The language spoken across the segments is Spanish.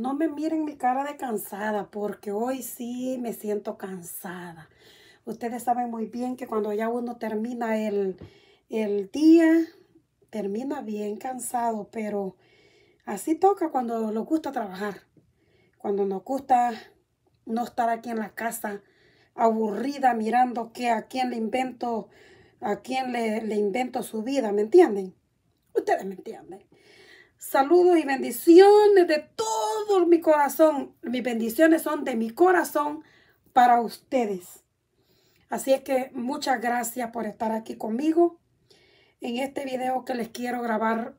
No me miren mi cara de cansada porque hoy sí me siento cansada. Ustedes saben muy bien que cuando ya uno termina el, día, termina bien cansado, pero así toca cuando nos gusta trabajar, cuando nos gusta no estar aquí en la casa aburrida mirando que a quién le invento, le, le invento su vida, ¿me entienden? Ustedes me entienden. Saludos y bendiciones de todo mi corazón. Mis bendiciones son de mi corazón para ustedes. Así es que muchas gracias por estar aquí conmigo en este video que les quiero grabar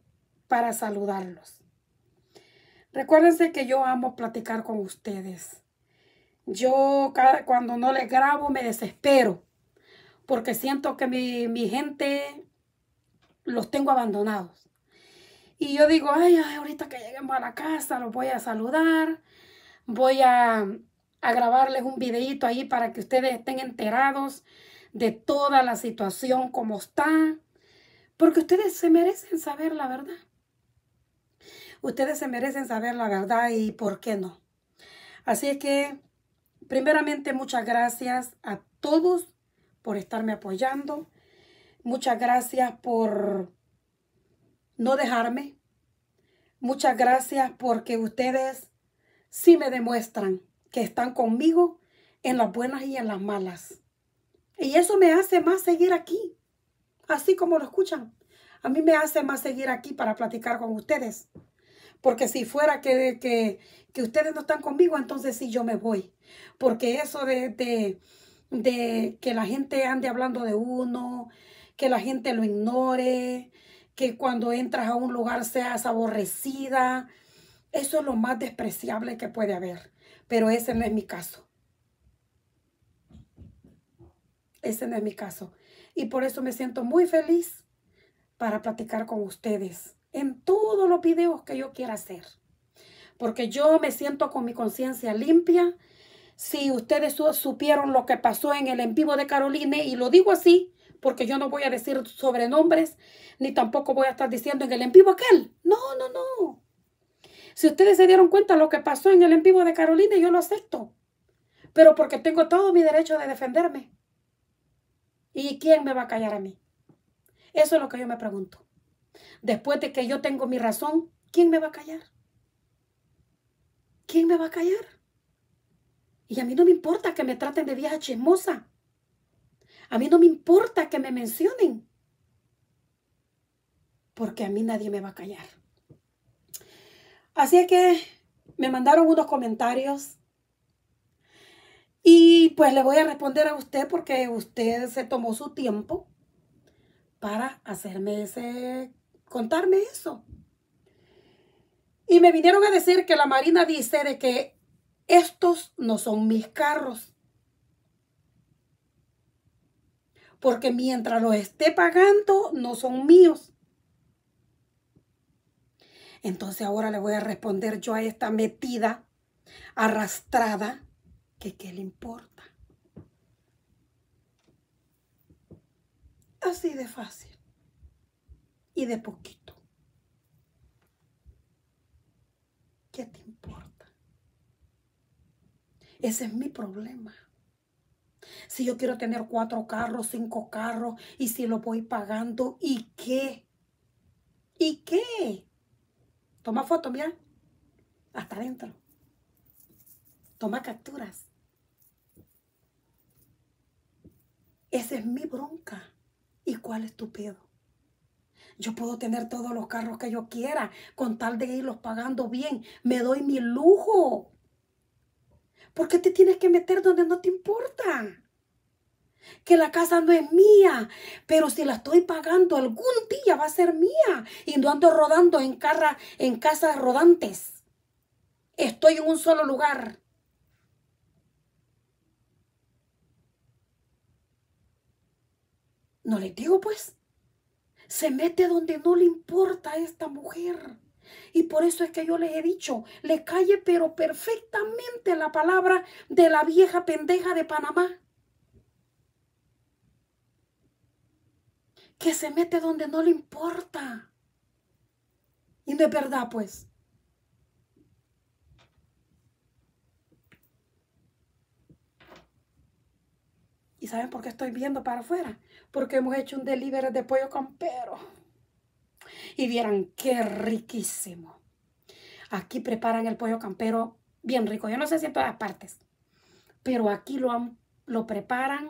para saludarlos. Recuérdense que yo amo platicar con ustedes. Yo cada, cuando no les grabo me desespero porque siento que mi gente los tengo abandonados. Y yo digo, ay, ay, ahorita que lleguen a la casa, los voy a saludar, voy a, a grabarles un videito ahí para que ustedes estén enterados de toda la situación, como está, porque ustedes se merecen saber la verdad. Ustedes se merecen saber la verdad y por qué no. Así es que, primeramente, muchas gracias a todos por estarme apoyando. Muchas gracias por no dejarme. Muchas gracias porque ustedes sí me demuestran que están conmigo en las buenas y en las malas. Y eso me hace más seguir aquí, así como lo escuchan. A mí me hace más seguir aquí para platicar con ustedes. Porque si fuera que, que, ustedes no están conmigo, entonces sí yo me voy. Porque eso de, de que la gente ande hablando de uno, que la gente lo ignore, que cuando entras a un lugar seas aborrecida. Eso es lo más despreciable que puede haber. Pero ese no es mi caso. Ese no es mi caso. Y por eso me siento muy feliz para platicar con ustedes en todos los videos que yo quiera hacer. Porque yo me siento con mi conciencia limpia. Si ustedes supieron lo que pasó en el en vivo de Carolina, y lo digo así, porque yo no voy a decir sobrenombres, ni tampoco voy a estar diciendo en el en vivo aquel. No, no, no. Si ustedes se dieron cuenta lo que pasó en el en vivo de Carolina, yo lo acepto. Pero porque tengo todo mi derecho de defenderme. ¿Y quién me va a callar a mí? Eso es lo que yo me pregunto. Después de que yo tengo mi razón, ¿quién me va a callar? ¿Quién me va a callar? Y a mí no me importa que me traten de vieja chismosa. A mí no me importa que me mencionen, porque a mí nadie me va a callar. Así es que me mandaron unos comentarios y pues le voy a responder a usted porque usted se tomó su tiempo para hacerme ese, contarme eso. Y me vinieron a decir que la Marina dice de que estos no son mis carros. porque mientras los esté pagando, no son míos. Entonces ahora le voy a responder yo a esta metida, arrastrada, que qué le importa. Así de fácil y de poquito. ¿Qué te importa? Ese es mi problema. Si yo quiero tener cuatro carros, cinco carros, y si lo voy pagando, ¿y qué? ¿Y qué? Toma foto, mira. Hasta adentro. Toma capturas. Esa es mi bronca. ¿Y cuál es tu pedo? Yo puedo tener todos los carros que yo quiera con tal de irlos pagando bien. Me doy mi lujo. ¿Por qué te tienes que meter donde no te importa? Que la casa no es mía, pero si la estoy pagando algún día va a ser mía y no ando rodando en, carra, en casas rodantes. Estoy en un solo lugar. No le digo pues, se mete donde no le importa a esta mujer. Y por eso es que yo les he dicho, le calle pero perfectamente la palabra de la vieja pendeja de Panamá. Que se mete donde no le importa. Y no verdad, pues. ¿Y saben por qué estoy viendo para afuera? Porque hemos hecho un delivery de pollo campero y vieran qué riquísimo. Aquí preparan el pollo campero bien rico. Yo no sé si en todas partes, pero aquí lo, lo preparan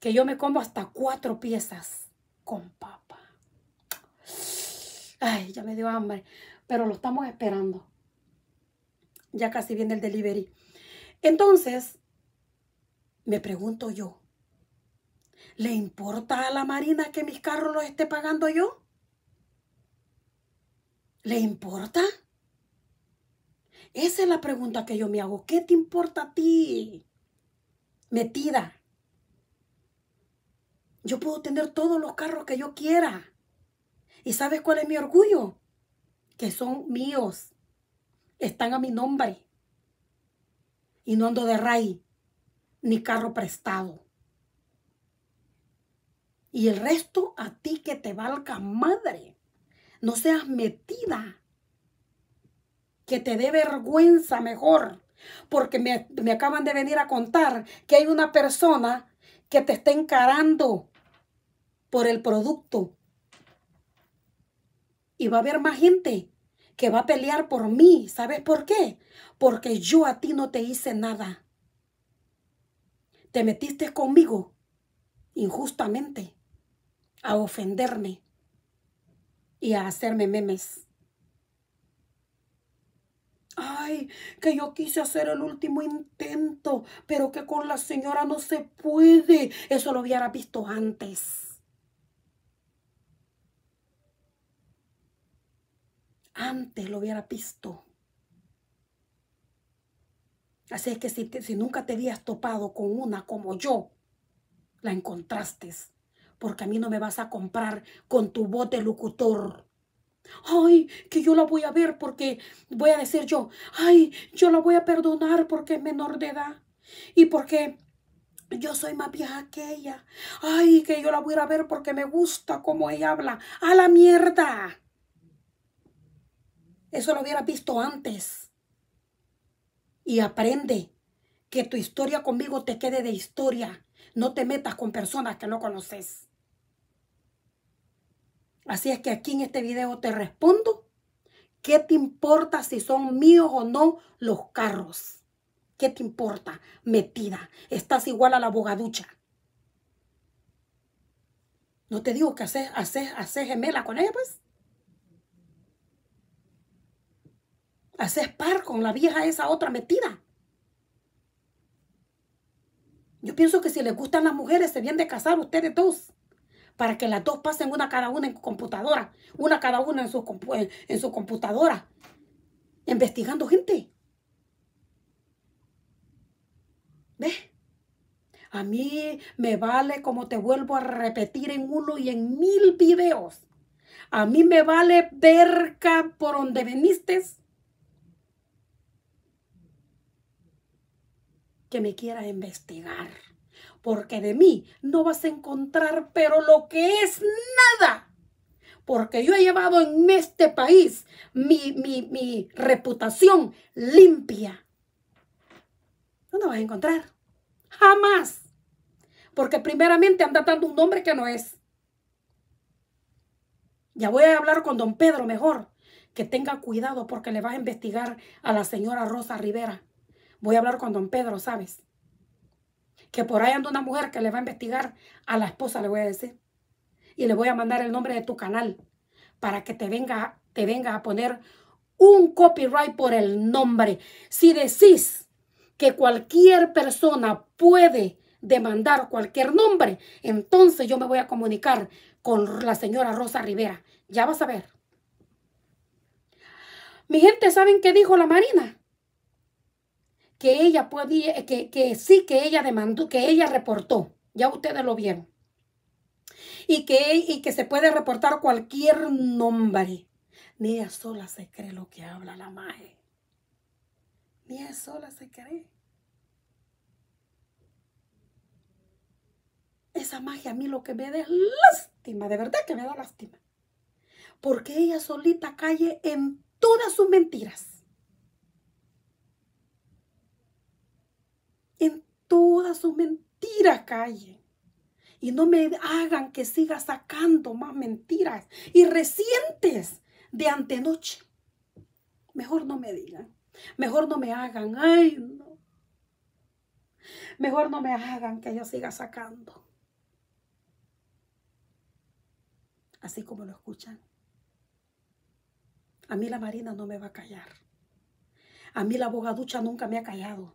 que yo me como hasta cuatro piezas con papa. Ay, ya me dio hambre, pero lo estamos esperando. Ya casi viene el delivery. Entonces, me pregunto yo, ¿le importa a la Marina que mis carros los esté pagando yo? ¿Le importa? Esa es la pregunta que yo me hago. ¿Qué te importa a ti? Metida. Yo puedo tener todos los carros que yo quiera. ¿Y sabes cuál es mi orgullo? Que son míos. Están a mi nombre. Y no ando de ray, ni carro prestado. Y el resto a ti que te valga madre. No seas metida. Que te dé vergüenza mejor. Porque me, acaban de venir a contar que hay una persona que te está encarando por el producto. Y va a haber más gente que va a pelear por mí. ¿Sabes por qué? Porque yo a ti no te hice nada. Te metiste conmigo injustamente a ofenderme y a hacerme memes. Ay, que yo quise hacer el último intento, pero que con la señora no se puede. Eso lo hubiera visto antes. Antes lo hubiera visto. Así es que si, nunca te habías topado con una como yo, la encontraste porque a mí no me vas a comprar con tu bote locutor. Ay, que yo la voy a ver porque voy a decir yo, ay, yo la voy a perdonar porque es menor de edad y porque yo soy más vieja que ella. Ay, que yo la voy a ver porque me gusta cómo ella habla. A la mierda. Eso lo hubieras visto antes. Y aprende que tu historia conmigo te quede de historia. No te metas con personas que no conoces. Así es que aquí en este video te respondo, ¿qué te importa si son míos o no los carros? ¿Qué te importa? Metida. Estás igual a la bogaducha. No te digo que haces, gemela con ella, pues. Haces par con la vieja esa otra metida. Yo pienso que si les gustan las mujeres, se vienen de casar ustedes dos para que las dos pasen una cada una en computadora, una cada una en su, computadora, investigando gente. ¿Ves? A mí me vale, como te vuelvo a repetir en uno y en mil videos, a mí me vale ver por donde viniste. Que me quiera investigar porque de mí no vas a encontrar pero lo que es nada. Porque yo he llevado en este país mi, reputación limpia. No la vas a encontrar. Jamás. Porque primeramente anda dando un nombre que no es. Ya voy a hablar con don Pedro mejor. Que tenga cuidado porque le vas a investigar a la señora Rosa Rivera. Voy a hablar con don Pedro, ¿sabes? que por ahí anda una mujer que le va a investigar a la esposa, le voy a decir. Y le voy a mandar el nombre de tu canal para que te venga, te venga a poner un copyright por el nombre. Si decís que cualquier persona puede demandar cualquier nombre, entonces yo me voy a comunicar con la señora Rosa Rivera. Ya vas a ver. Mi gente, ¿saben qué dijo la Marina? que ella podía, que, que sí que ella demandó, que ella reportó. Ya ustedes lo vieron. Y que, y que se puede reportar cualquier nombre. Ni ella sola se cree lo que habla la magia. Ni ella sola se cree. Esa magia a mí lo que me da es lástima, de verdad que me da lástima. Porque ella solita calle en todas sus mentiras. en todas sus mentiras calle Y no me hagan que siga sacando más mentiras y recientes de antenoche. Mejor no me digan. Mejor no me hagan. Ay, no. Mejor no me hagan que yo siga sacando. Así como lo escuchan. A mí la Marina no me va a callar. A mí la abogaducha nunca me ha callado.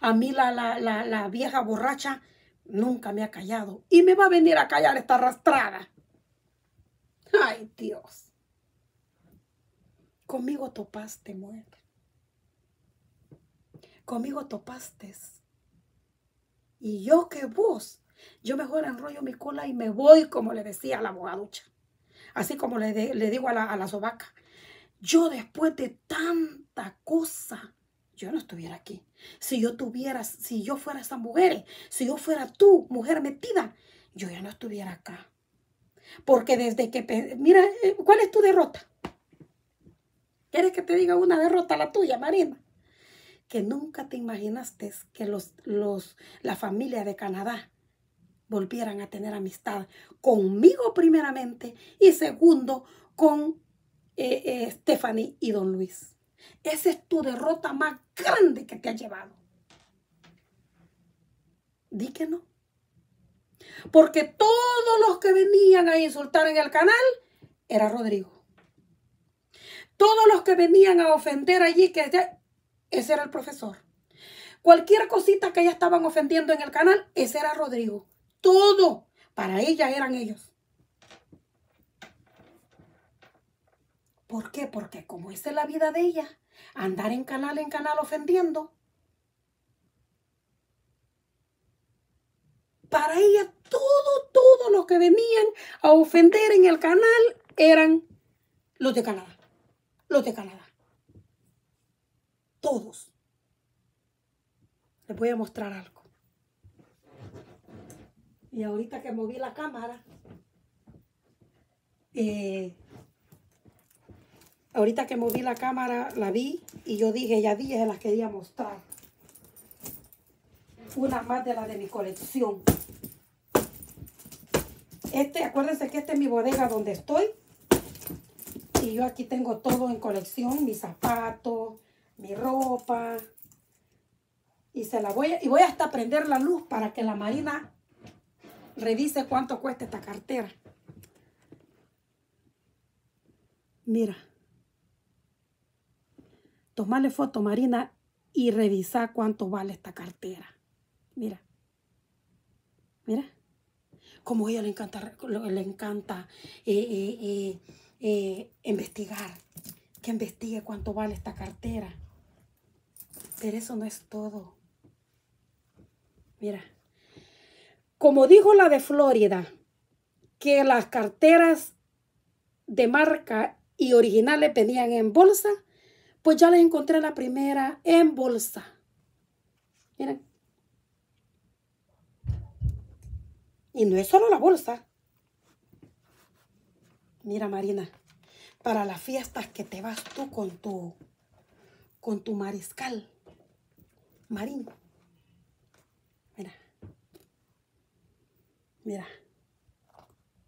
A mí la, la, la, vieja borracha nunca me ha callado y me va a venir a callar esta arrastrada. Ay, Dios. Conmigo topaste, muerte. Conmigo topaste. Y yo que vos, yo mejor enrollo mi cola y me voy, como le decía la abogaducha. Así como le, le digo a la, a la sobaca. Yo después de tanta cosa, yo no estuviera aquí. Si yo tuviera, si yo fuera esa mujer, si yo fuera tú, mujer metida, yo ya no estuviera acá. Porque desde que, mira, eh, ¿cuál es tu derrota? ¿Quieres que te diga una derrota la tuya, Marina? Que nunca te imaginaste que los, los, la familia de Canadá volvieran a tener amistad conmigo primeramente y segundo con eh, eh, Stephanie y don Luis. Esa es tu derrota más grande que te ha llevado. Di que no. Porque todos los que venían a insultar en el canal era Rodrigo. Todos los que venían a ofender allí, que ese era el profesor. Cualquier cosita que ya estaban ofendiendo en el canal, ese era Rodrigo. Todo para ella eran ellos. ¿Por qué? Porque como esa es la vida de ella, andar en canal en canal ofendiendo, para ella todo, todo lo que venían a ofender en el canal eran los de Canadá, los de Canadá. Todos. Les voy a mostrar algo. Y ahorita que moví la cámara, eh, Ahorita que moví la cámara, la vi y yo dije, ya dije, las quería mostrar. Una más de la de mi colección. Este, acuérdense que este es mi bodega donde estoy. Y yo aquí tengo todo en colección, mis zapatos, mi ropa. Y se la voy a, y voy hasta prender la luz para que la Marina revise cuánto cuesta esta cartera. Mira tomarle foto, Marina, y revisar cuánto vale esta cartera. Mira, mira, como a ella le encanta, le encanta eh, eh, eh, investigar, que investigue cuánto vale esta cartera. Pero eso no es todo. Mira, como dijo la de Florida, que las carteras de marca y originales pedían en bolsa, pues ya les encontré la primera en bolsa. Miren. Y no es solo la bolsa. Mira, Marina, para las fiestas que te vas tú con tu, con tu mariscal, Marín. Mira. Mira.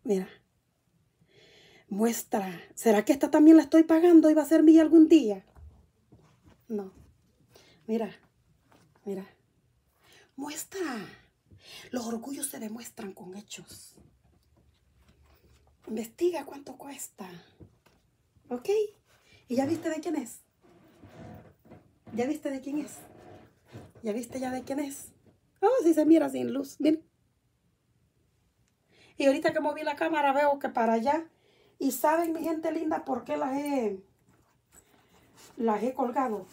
Mira. Muestra. ¿Será que esta también la estoy pagando y va a ser mía algún día? No. Mira, mira. Muestra. Los orgullos se demuestran con hechos. Investiga cuánto cuesta. ¿Ok? ¿Y ya viste de quién es? ¿Ya viste de quién es? ¿Ya viste ya de quién es? Oh, si se mira sin luz, miren. Y ahorita que moví la cámara veo que para allá. Y saben, mi gente linda, por qué las he las he colgado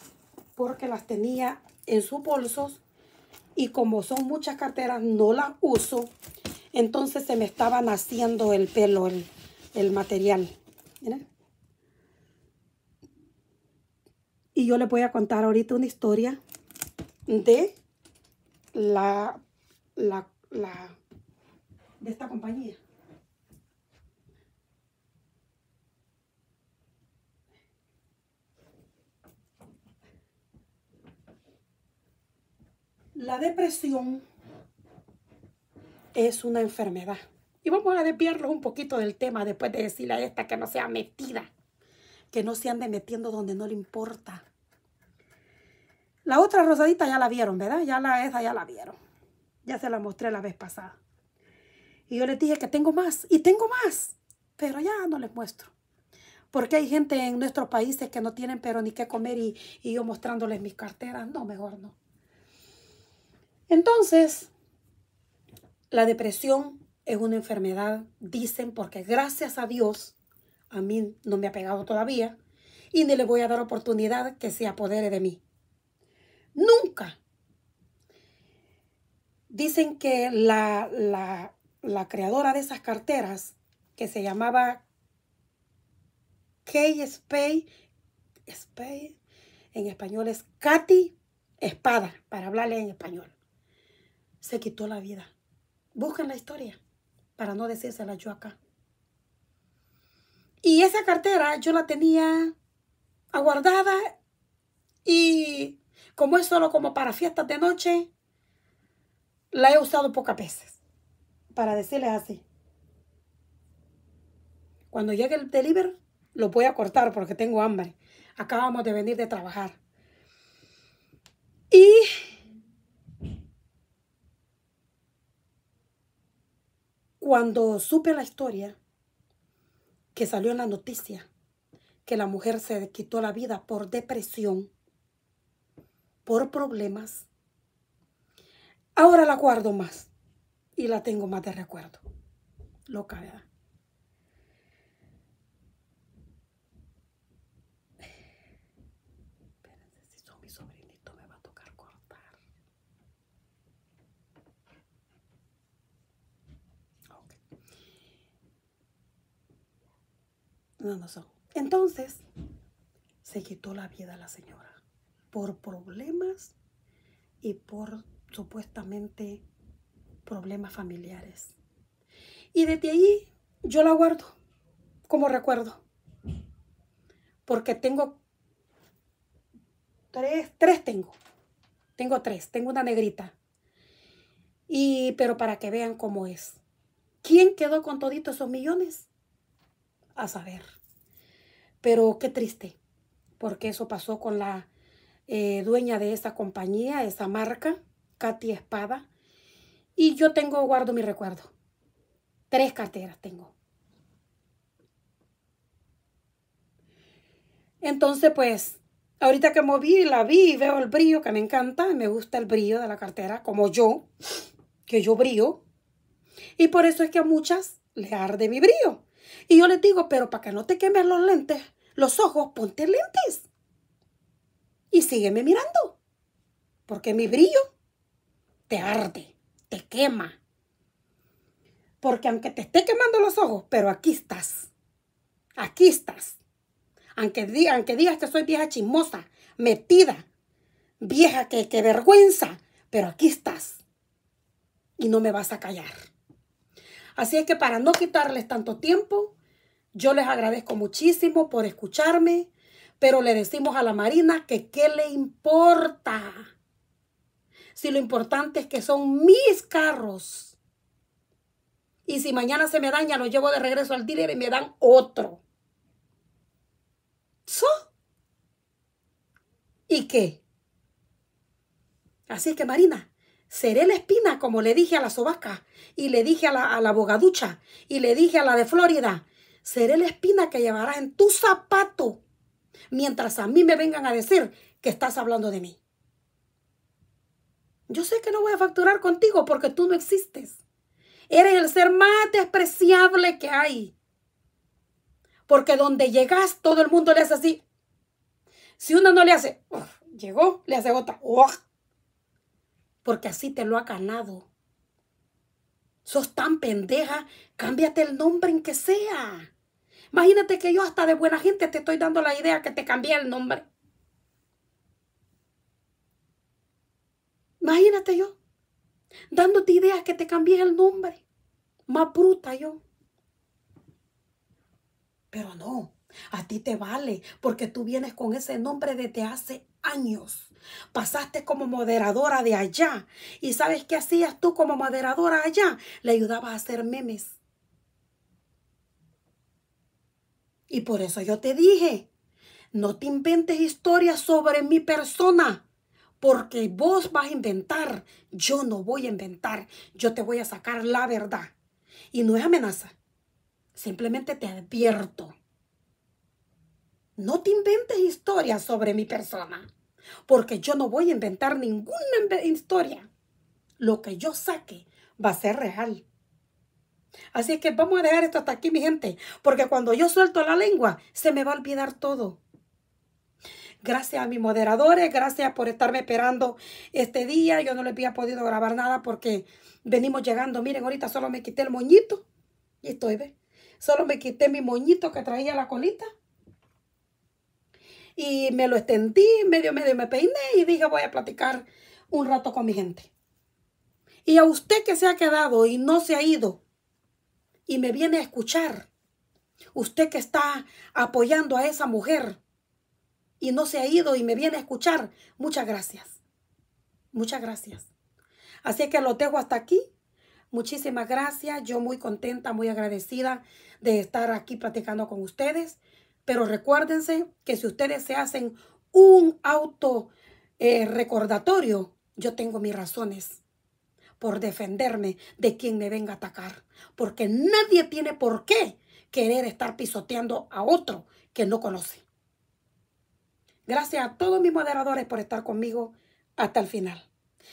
porque las tenía en sus bolsos y como son muchas carteras no las uso entonces se me estaba naciendo el pelo el, material y yo les voy a contar ahorita una historia de la de esta compañía La depresión es una enfermedad. Y vamos a desviarlo un poquito del tema después de decirle a esta que no sea metida, que no se ande metiendo donde no le importa. La otra rosadita ya la vieron, ¿verdad? Ya la esa ya la vieron. Ya se la mostré la vez pasada. Y yo les dije que tengo más y tengo más, pero ya no les muestro. Porque hay gente en nuestros países que no tienen pero ni qué comer y yo mostrándoles mis carteras. No, mejor no. Entonces, la depresión es una enfermedad, dicen, porque gracias a Dios, a mí no me ha pegado todavía y ni le voy a dar oportunidad que se apodere de mí. Nunca. Dicen que la, la, la creadora de esas carteras, que se llamaba Kay Spade, en español es Katy Espada, para hablarle en español se quitó la vida. Busquen la historia para no decírsela yo acá. Y esa cartera yo la tenía aguardada y como es solo como para fiestas de noche, la he usado pocas veces, para decirles así. Cuando llegue el delivery, lo voy a cortar porque tengo hambre. Acabamos de venir de trabajar. Y Cuando supe la historia, que salió en la noticia, que la mujer se quitó la vida por depresión, por problemas, ahora la guardo más y la tengo más de recuerdo. Loca, ¿verdad? No, no son. Entonces, se quitó la vida la señora por problemas y por supuestamente problemas familiares. Y desde ahí yo la guardo como recuerdo. Porque tengo tres, tres tengo. Tengo tres, tengo una negrita. Y pero para que vean cómo es. ¿Quién quedó con toditos esos millones? a saber. Pero qué triste, porque eso pasó con la eh, dueña de esa compañía, esa marca, Katy Espada. Y yo tengo, guardo mi recuerdo. Tres carteras tengo. Entonces, pues, ahorita que moví, la vi y veo el brillo que me encanta. Me gusta el brillo de la cartera, como yo, que yo brillo. Y por eso es que a muchas le arde mi brillo. Y yo les digo, pero para que no te quemes los lentes, los ojos, ponte lentes. Y sígueme mirando. Porque mi brillo te arde, te quema. Porque aunque te esté quemando los ojos, pero aquí estás. Aquí estás. Aunque, digas que soy vieja chismosa, metida, vieja que, que vergüenza, pero aquí estás. Y no me vas a callar. Así es que para no quitarles tanto tiempo, yo les agradezco muchísimo por escucharme, pero le decimos a la Marina que qué le importa. Si lo importante es que son mis carros. Y si mañana se me daña, lo llevo de regreso al dealer y me dan otro. ¿Y qué? Así que Marina, seré la espina, como le dije a la sobaca, y le dije a la, a bogaducha, y le dije a la de Florida, seré la espina que llevarás en tu zapato, mientras a mí me vengan a decir que estás hablando de mí. Yo sé que no voy a facturar contigo porque tú no existes. Eres el ser más despreciable que hay. Porque donde llegas, todo el mundo le hace así. Si uno no le hace, llegó, le hace otra porque así te lo ha ganado. Sos tan pendeja, cámbiate el nombre en que sea. Imagínate que yo hasta de buena gente te estoy dando la idea que te cambié el nombre. Imagínate yo, dándote ideas que te cambié el nombre. Más bruta yo. Pero no, a ti te vale, porque tú vienes con ese nombre desde hace años. Pasaste como moderadora de allá. ¿Y sabes qué hacías tú como moderadora allá? Le ayudabas a hacer memes. Y por eso yo te dije, no te inventes historias sobre mi persona, porque vos vas a inventar, yo no voy a inventar, yo te voy a sacar la verdad. Y no es amenaza, simplemente te advierto. No te inventes historias sobre mi persona porque yo no voy a inventar ninguna historia. Lo que yo saque va a ser real. Así que vamos a dejar esto hasta aquí, mi gente, porque cuando yo suelto la lengua, se me va a olvidar todo. Gracias a mis moderadores, gracias por estarme esperando este día. Yo no les había podido grabar nada porque venimos llegando. Miren, ahorita solo me quité el moñito. Y estoy, ¿ves? Solo me quité mi moñito que traía la colita y me lo extendí, medio, medio me peiné y dije voy a platicar un rato con mi gente. Y a usted que se ha quedado y no se ha ido y me viene a escuchar, usted que está apoyando a esa mujer y no se ha ido y me viene a escuchar, muchas gracias. Muchas gracias. Así que lo dejo hasta aquí. Muchísimas gracias. Yo muy contenta, muy agradecida de estar aquí platicando con ustedes. Pero recuérdense que si ustedes se hacen un auto eh, recordatorio, yo tengo mis razones por defenderme de quien me venga a atacar. Porque nadie tiene por qué querer estar pisoteando a otro que no conoce. Gracias a todos mis moderadores por estar conmigo hasta el final.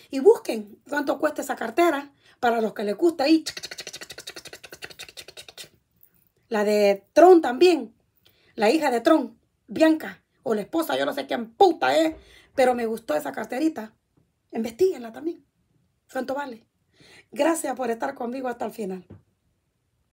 Y busquen cuánto cuesta esa cartera para los que les gusta Y La de Tron también la hija de Tron, Bianca, o la esposa, yo no sé quién puta es, pero me gustó esa carterita. Investíguenla también. Santo vale? Gracias por estar conmigo hasta el final.